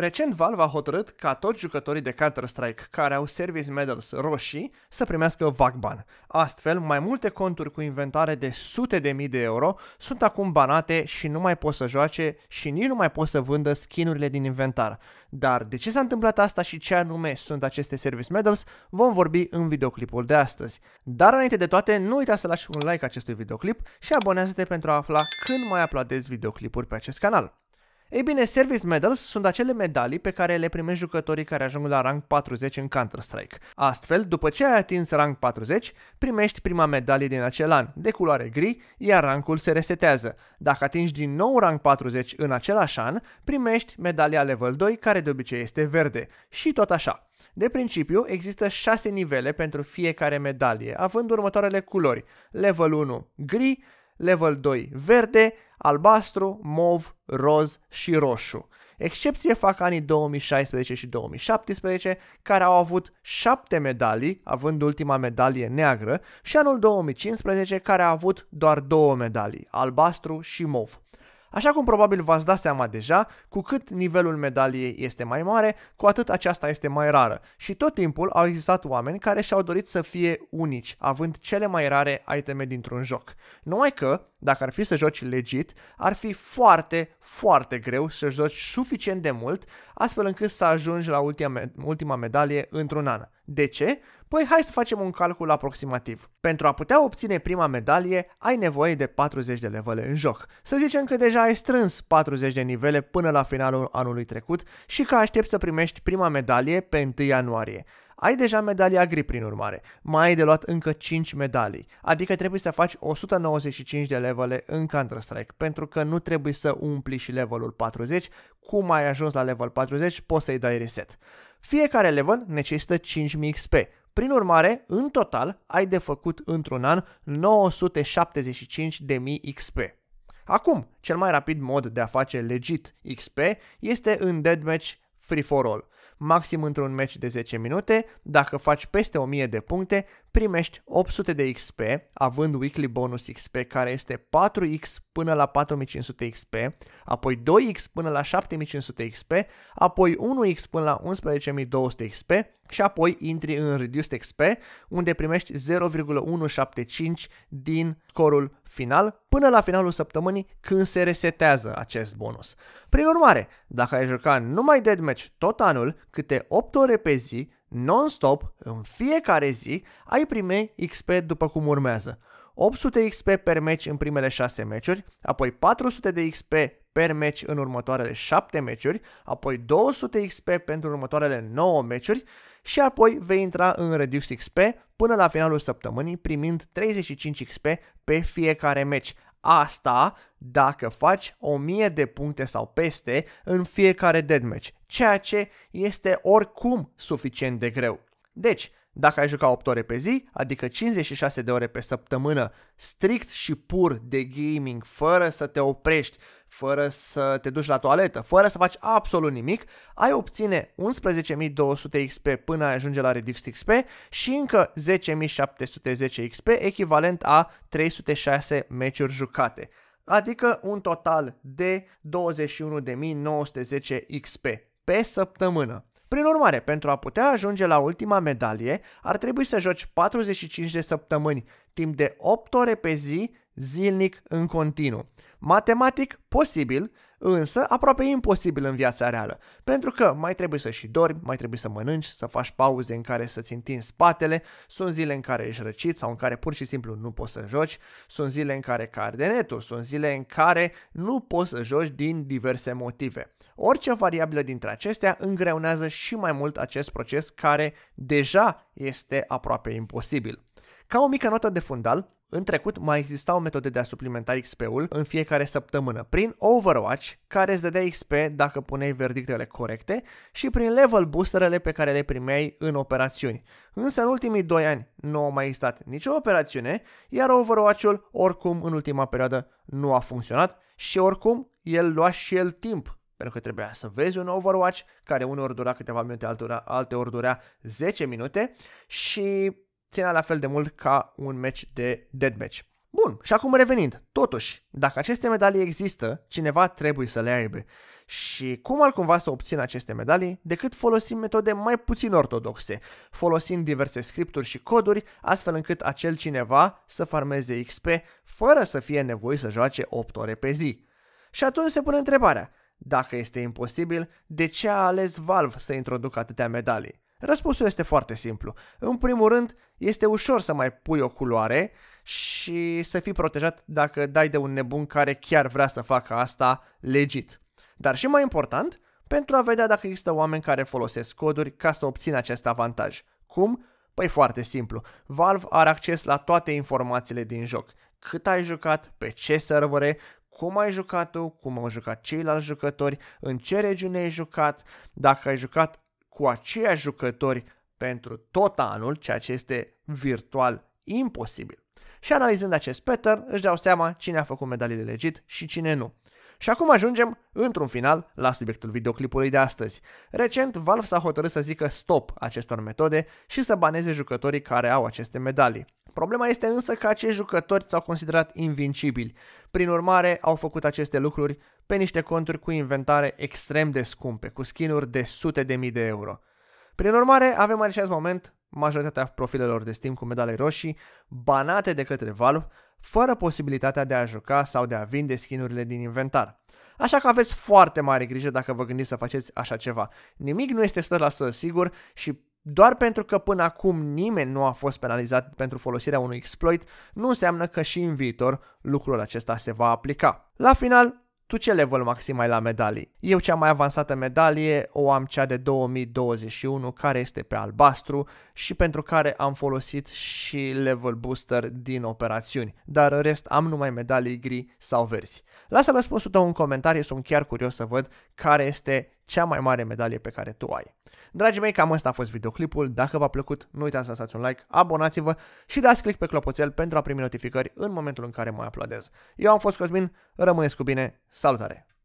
Recent Valve a hotărât ca toți jucătorii de Counter-Strike care au service medals roșii să primească Vagban. Astfel, mai multe conturi cu inventare de sute de mii de euro sunt acum banate și nu mai pot să joace și nici nu mai pot să vândă skinurile din inventar. Dar de ce s-a întâmplat asta și ce anume sunt aceste service medals, vom vorbi în videoclipul de astăzi. Dar înainte de toate, nu uita să lași un like acestui videoclip și abonează-te pentru a afla când mai uploadez videoclipuri pe acest canal. Ei bine, service medals sunt acele medalii pe care le primești jucătorii care ajung la rang 40 în Counter-Strike. Astfel, după ce ai atins rang 40, primești prima medalie din acel an, de culoare gri, iar rangul se resetează. Dacă atingi din nou rang 40 în același an, primești medalia level 2, care de obicei este verde, și tot așa. De principiu, există 6 nivele pentru fiecare medalie, având următoarele culori. Level 1, gri, level 2 verde, albastru, mov, roz și roșu. Excepție fac anii 2016 și 2017, care au avut 7 medalii, având ultima medalie neagră, și anul 2015, care a avut doar două medalii, albastru și mov. Așa cum probabil v-ați dat seama deja, cu cât nivelul medaliei este mai mare, cu atât aceasta este mai rară și tot timpul au existat oameni care și-au dorit să fie unici, având cele mai rare iteme dintr-un joc. Numai că, dacă ar fi să joci legit, ar fi foarte, foarte greu să joci suficient de mult, astfel încât să ajungi la ultima, ultima medalie într-un an. De ce? Păi hai să facem un calcul aproximativ. Pentru a putea obține prima medalie, ai nevoie de 40 de levele în joc. Să zicem că deja ai strâns 40 de nivele până la finalul anului trecut și că aștepți să primești prima medalie pe 1 ianuarie. Ai deja medalia gri prin urmare, mai ai de luat încă 5 medalii, adică trebuie să faci 195 de levele în Counter-Strike, pentru că nu trebuie să umpli și levelul 40, cum ai ajuns la level 40 poți să-i dai reset. Fiecare level necesită 5000 XP. Prin urmare, în total, ai de făcut într-un an 975.000 XP. Acum, cel mai rapid mod de a face legit XP este în Deathmatch Free For All. Maxim într-un match de 10 minute, dacă faci peste 1000 de puncte, primești 800 de XP, având weekly bonus XP care este 4X până la 4500 XP, apoi 2X până la 7500 XP, apoi 1X până la 11200 XP și apoi intri în Reduced XP, unde primești 0,175 din scorul final până la finalul săptămânii când se resetează acest bonus. Prin urmare, dacă ai juca numai match tot anul, câte 8 ore pe zi, non-stop, în fiecare zi, ai prime XP după cum urmează. 800 XP per meci în primele 6 meciuri, apoi 400 de XP per meci în următoarele 7 meciuri, apoi 200 XP pentru următoarele 9 meciuri și apoi vei intra în Reduce XP până la finalul săptămânii primind 35 XP pe fiecare meci, Asta dacă faci 1000 de puncte sau peste în fiecare deadmatch, ceea ce este oricum suficient de greu. Deci, dacă ai juca 8 ore pe zi, adică 56 de ore pe săptămână, strict și pur de gaming, fără să te oprești, fără să te duci la toaletă, fără să faci absolut nimic, ai obține 11.200 XP până ajunge la Reduced XP și încă 10.710 XP, echivalent a 306 meciuri jucate adică un total de 21.910 XP pe săptămână. Prin urmare, pentru a putea ajunge la ultima medalie, ar trebui să joci 45 de săptămâni, timp de 8 ore pe zi, zilnic, în continuu. Matematic, posibil, însă aproape imposibil în viața reală, pentru că mai trebuie să și dormi, mai trebuie să mănânci, să faci pauze în care să-ți întinzi spatele, sunt zile în care ești răcit sau în care pur și simplu nu poți să joci, sunt zile în care cardenetul, sunt zile în care nu poți să joci din diverse motive. Orice variabilă dintre acestea îngreunează și mai mult acest proces care deja este aproape imposibil. Ca o mică notă de fundal, în trecut mai existau metode de a suplimenta XP-ul în fiecare săptămână prin Overwatch, care îți dădea XP dacă puneai verdictele corecte și prin level boosterele pe care le primeai în operațiuni. Însă în ultimii 2 ani nu a mai existat nicio operațiune, iar Overwatch-ul oricum în ultima perioadă nu a funcționat și oricum el lua și el timp pentru că trebuia să vezi un Overwatch care uneori dura câteva minute, altora, ori dura 10 minute și ținea la fel de mult ca un match de match. Bun, și acum revenind, totuși, dacă aceste medalii există, cineva trebuie să le aibă. Și cum cumva să obțin aceste medalii decât folosind metode mai puțin ortodoxe, folosind diverse scripturi și coduri, astfel încât acel cineva să farmeze XP fără să fie nevoie să joace 8 ore pe zi. Și atunci se pune întrebarea, dacă este imposibil, de ce a ales Valve să introducă atâtea medalii? Răspunsul este foarte simplu. În primul rând, este ușor să mai pui o culoare și să fii protejat dacă dai de un nebun care chiar vrea să facă asta legit. Dar și mai important, pentru a vedea dacă există oameni care folosesc coduri ca să obțină acest avantaj. Cum? Păi foarte simplu. Valve are acces la toate informațiile din joc. Cât ai jucat, pe ce servere, cum ai jucat tu, cum au jucat ceilalți jucători, în ce regiune ai jucat, dacă ai jucat cu aceiași jucători pentru tot anul, ceea ce este virtual imposibil. Și analizând acest pattern, își dau seama cine a făcut medaliile legit și cine nu. Și acum ajungem, într-un final, la subiectul videoclipului de astăzi. Recent, Valve s-a hotărât să zică stop acestor metode și să baneze jucătorii care au aceste medalii. Problema este însă că acești jucători s-au considerat invincibili, prin urmare au făcut aceste lucruri pe niște conturi cu inventare extrem de scumpe, cu skinuri de sute de mii de euro. Prin urmare, avem în acest moment majoritatea profilelor de Steam cu medale roșii banate de către Valve, fără posibilitatea de a juca sau de a vinde skinurile din inventar. Așa că aveți foarte mare grijă dacă vă gândiți să faceți așa ceva. Nimic nu este 100% sigur și doar pentru că până acum nimeni nu a fost penalizat pentru folosirea unui exploit, nu înseamnă că și în viitor lucrul acesta se va aplica. La final, tu ce level maxim ai la medalii? Eu cea mai avansată medalie o am cea de 2021 care este pe albastru și pentru care am folosit și level booster din operațiuni, dar în rest am numai medalii gri sau verzi. Lasă răspunsul tău în comentarii, sunt chiar curios să văd care este cea mai mare medalie pe care tu ai. Dragii mei, cam asta a fost videoclipul. Dacă v-a plăcut, nu uitați să lăsați un like, abonați-vă și dați click pe clopoțel pentru a primi notificări în momentul în care mai aplaudez. Eu am fost Cosmin, rămâneți cu bine, salutare!